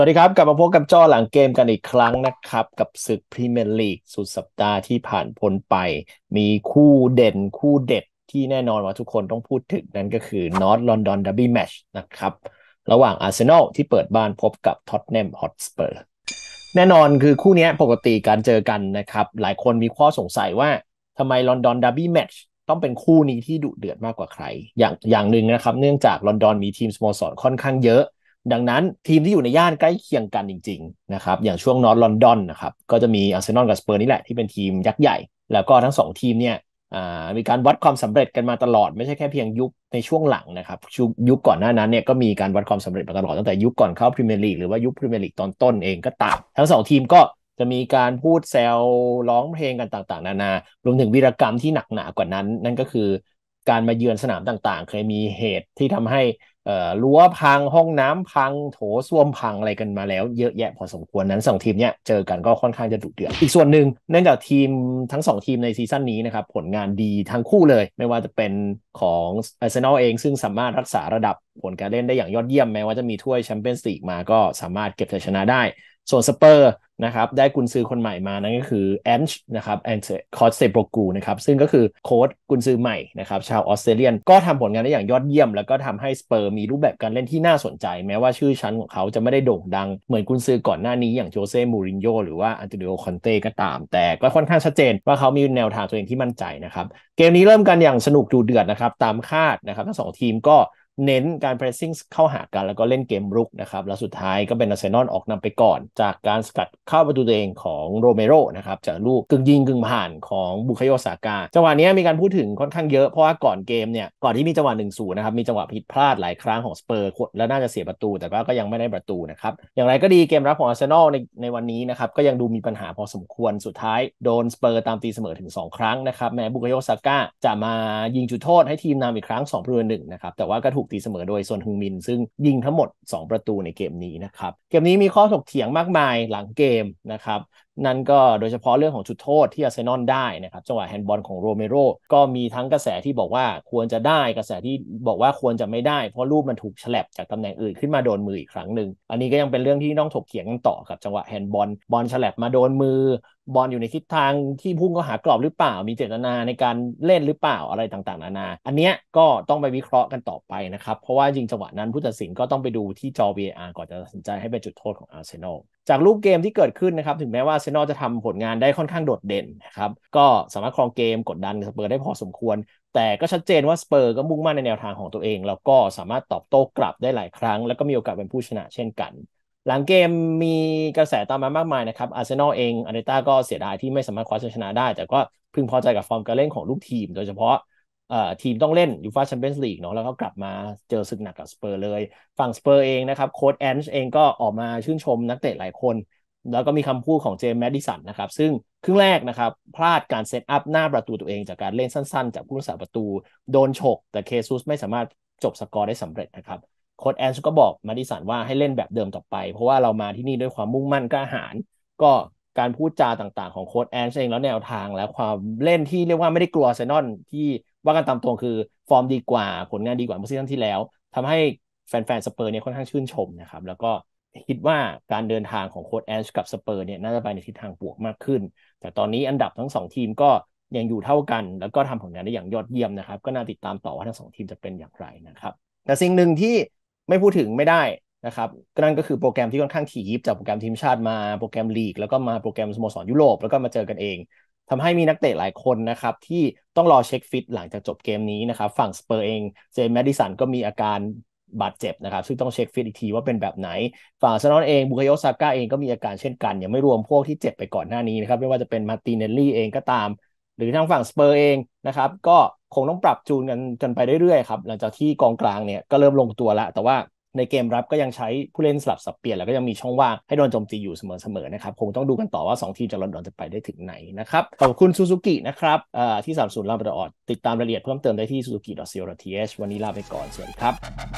วัสดีครับ กลับมาพบกับจอหลังเกมกันอีกครั้งนะครับ กับศึกพรีเมียร์ลีกสุดสัปดาห์ที่ผ่านพ้นไป มีคู่เด่นคู่เด็ดที่แน่นอนว่าทุกคนต้องพูดถึงนั่นก็คือนอตลอนดอนดับบี้แมชนะครับ ระหว่างอาร์เซนอลที่เปิดบ้านพบกับท็อตแนมฮอตสเปอร์แน่นอนคือคู่นี้ปกติการเจอกันนะครับ หลายคนมีข้อสงสัยว่าทำไมลอนดอนดับบี้แมชต้องเป็นคู่นี้ที่ดุเดือดมากกว่าใคร อย่างอย่างหนึ่งนะครับ เนื่องจากลอนดอนมีทีมสโมสรค่อนข้างเยอะดังนั้นทีมที่อยู่ในย่านใกล้เคียงกันจริงๆนะครับอย่างช่วงนอร์ทลอนดอนนะครับก็จะมีอาร์เซนอลกับสเปอร์นี่แหละที่เป็นทีมยักษ์ใหญ่ แล้วก็ทั้งสองทีมเนี่ยมีการวัดความสำเร็จกันมาตลอดไม่ใช่แค่เพียงยุคในช่วงหลังนะครับ ยุคก่อนหน้านั้นเนี่ยก็มีการวัดความสำเร็จมาตลอดตั้งแต่ยุคก่อนเข้าพรีเมียร์ลีกหรือว่ายุคพรีเมียร์ลีกตอนต้นเองก็ตาม ทั้งสองทีมก็จะมีการพูดแซวร้องเพลงกันต่าง ๆ นานา รวมถึงวีรกรรมที่หนักหนากว่านั้น นั่นก็คือ การมาเยือนสนามต่างๆ เคยมีเหตุที่ทำให้รั้วพัง ห้องน้ำพัง โถส้วมพังอะไรกันมาแล้วเยอะแยะพอสมควรนั้นสองทีมเนี้ยเจอกันก็ค่อนข้างจะดุเดือดอีกส่วนหนึ่งเนื่องจากทีมทั้ง 2 ทีมในซีซั่นนี้นะครับ ผลงานดีทั้งคู่เลย ไม่ว่าจะเป็นของอาร์เซนอลเอง ซึ่งสามารถรักษาระดับผลการเล่นได้อย่างยอดเยี่ยมแม้ว่าจะมีถ้วยแชมเปี้ยนส์ลีกมาก็สามารถเก็บชัยชนะได้ ส่วนสเปอร์นะครับได้กุนซือคนใหม่มานั่นก็คือแอนช์นะครับแอนช์คอรสเซโปรกูนะครับซึ่งก็คือโค้ดกุนซือใหม่นะครับชาวออสเตรเลียนก็ทำผลงานได้อย่างยอดเยี่ยม แล้วก็ทำให้สเปอร์มีรูปแบบการเล่นที่น่าสนใจ แม้ว่าชื่อชั้นของเขาจะไม่ได้โด่งดัง เหมือนกุนซือก่อนหน้านี้อย่างโจเซ่ มูรินโญ่หรือว่าอันเตรโอคอนเต้ก็ตาม แต่ก็ค่อนข้างชัดเจนว่าเขามีแนวทางตัวเองที่มั่นใจนะครับ เกมนี้เริ่มกันอย่างสนุกดูเดือดนะครับตามคาดนะครับทั้งสองทีมก็เน้นการ pressing เข้าหากันแล้วก็เล่นเกมรุกนะครับแล้วสุดท้ายก็เป็นอาร์เซนอลออกนำไปก่อน จากการสกัดเข้าประตูตัวเองของโรเมโรนะครับจากลูกกึ่งยิงกึ่งผ่านของบุคโยสากาจังหวะนี้มีการพูดถึงค่อนข้างเยอะเพราะว่าก่อนเกมเนี่ย ก่อนที่มีจังหวะหนึูนย์นะครับมีจังหวะผิดพลาดหลายครั้งของสเปอร์แล้วน่าจะเสียประตู แต่ว่าก็ยังไม่ได้ประตูนะครับอย่างไรก็ดีเกมรับของอาร์เซนอลในในวันนี้นะครับก็ยังดูมีปัญหาพอสมควรสุดท้ายโดนสเปอร์ตามตีเสมอถึง 2 ครั้งนะครับแม้บุคโยสากาจะมายิงจุดโทษให้ทีมนำอีกครั้ง2ประตูหนึ่งนะครับแต่ว่าก็ถูกตีเสมอโดยส่วนฮึงมินซึ่งยิงทั้งหมด 2 ประตูในเกมนี้นะครับ เกมนี้มีข้อถกเถียงมากมายหลังเกมนะครับนั่นก็โดยเฉพาะเรื่องของจุดโทษที่อาเซนอลได้นะครับจังหวะแฮนด์บอลของโรเมโรก็มีทั้งกระแสที่บอกว่าควรจะได้กระแสที่บอกว่าควรจะไม่ได้เพราะรูปมันถูกฉลับจากตำแหน่งอื่นขึ้นมาโดนมืออีกครั้งหนึ่งอันนี้ก็ยังเป็นเรื่องที่ต้องถกเถียงกันต่อครับจังหวะแฮนด์บอลบอลฉลับมาโดนมือ บอลอยู่ในทิศทางที่พุ่งเข้าหากรอบหรือเปล่ามีเจตนาในการเล่นหรือเปล่าอะไรต่างๆนานาอันเนี้ยก็ต้องไปวิเคราะห์กันต่อไปนะครับเพราะว่าจริงจังหวะนั้นผู้ตัดสินก็ต้องไปดูที่จอ VAR ก่อนจะตัดสินใจให้เป็นจุดโทษของอาร์เซนอลจากรูปเกมที่เกิดขึ้นนะครับถึงแม้ว่าเซเซนอลจะทำผลงานได้ค่อนข้างโดดเด่นนะครับ ก็สามารถครองเกมกดดันสเปอร์ได้พอสมควร แต่ก็ชัดเจนว่าสเปอร์ก็มุ่งมั่นในแนวทางของตัวเอง แล้วก็สามารถตอบโต้กลับได้หลายครั้ง แล้วก็มีโอกาสเป็นผู้ชนะเช่นกัน หลังเกมมีกระแสตามมามากมายนะครับอาร์เซนอลเองอาร์เตต้าก็เสียดายที่ไม่สามารถคว้าชัยชนะได้แต่ก็พึงพอใจกับฟอร์มการเล่นของลูกทีม โดยเฉพาะทีมต้องเล่นยูฟาแชมเปี้ยนส์ลีกเนาะแล้วก็กลับมาเจอศึกหนักกับสเปอร์เลย ฝั่งสเปอร์เองนะครับโค้ดแอนช์เองก็ออกมาชื่นชมนักเตะหลายคนแล้วก็มีคำพูดของเจมส์แมดดิสันนะครับ ซึ่งครึ่งแรกนะครับ พลาดการเซตอัพหน้าประตูตัวเองจากการเล่นสั้นๆ จากผู้รักษาประตู โดนฉกแต่เคซุสไม่สามารถจบสกอร์ได้สำเร็จนะครับโค้ดแอนซ์ก็บอกมาดิสันว่าให้เล่นแบบเดิมต่อไป เพราะว่าเรามาที่นี่ด้วยความมุ่งมั่นกล้าหาญก็การพูดจาต่างๆ ของโค้ดแอนซ์เองแล้วแนวทาง และความเล่นที่เรียกว่าไม่ได้กลัวเซนอนที่ว่ากันตามตรงคือฟอร์มดีกว่าผลงานดีกว่าเมื่อซีซั่นที่แล้ว ทำให้แฟน ๆ สเปอร์เนี่ยค่อนข้างชื่นชมนะครับแล้วก็คิดว่าการเดินทางของโค้ดแอชกับสเปอร์เนี่ยน่าจะไปในทิศทางบวกมากขึ้น แต่ตอนนี้อันดับทั้งสองทีมก็ยังอยู่เท่ากัน แล้วก็ทำผลงานได้อย่างยอดเยี่ยมนะครับก็น่าติดตามต่อว่าทั้งสองทีมจะเป็นอย่างไรนะครับแต่สิ่งหนึ่งที่ไม่พูดถึงไม่ได้นะครับก็นั่นก็คือโปรแกรมที่ค่อนข้างถี่ยิบจากโปรแกรมทีมชาติมาโปรแกรมลีกแล้วก็มาโปรแกรมสโมสรยุโรปแล้วก็มาเจอกันเองทำให้มีนักเตะหลายคนนะครับที่ต้องรอเช็คฟิตหลังจากจบเกมนี้นะครับฝั่งสเปอร์เองเจมส์แมดิสันก็มีอาการบาดเจ็บนะครับ ซึ่งต้องเช็คฟิตอีกทีว่าเป็นแบบไหนฝั่งาเซนอลเองบุคยโอซาก้าเองก็มีอาการเช่นกันยังไม่รวมพวกที่เจ็บไปก่อนหน้านี้นะครับ ไม่ว่าจะเป็นมาตินเนลลี่เองก็ตาม หรือทางฝั่งสเปอร์เองนะครับก็คงต้องปรับจูนกันกันไปเรื่อยๆครับหลังจากที่กองกลางเนี่ยก็เริ่มลงตัวละ แต่ว่าในเกมรับก็ยังใช้ผู้เล่นสลับสับเปลี่ยนแล้วก็ยังมีช่องว่างให้โดนโจมตีอยู่เสมอๆนะครับ คงต้องดูกันต่อว่า2ทีมจะกลอนดอนจะไปได้ถึงไหนนะครับขอบคุณซูซูกินะครับที่สามศูนย์ลาบรอดติดตามรายละเอียดเพิ่มเติมได้ที่ suzuki.co.th วันนี้ลาไปก่อนสวัสดีครับ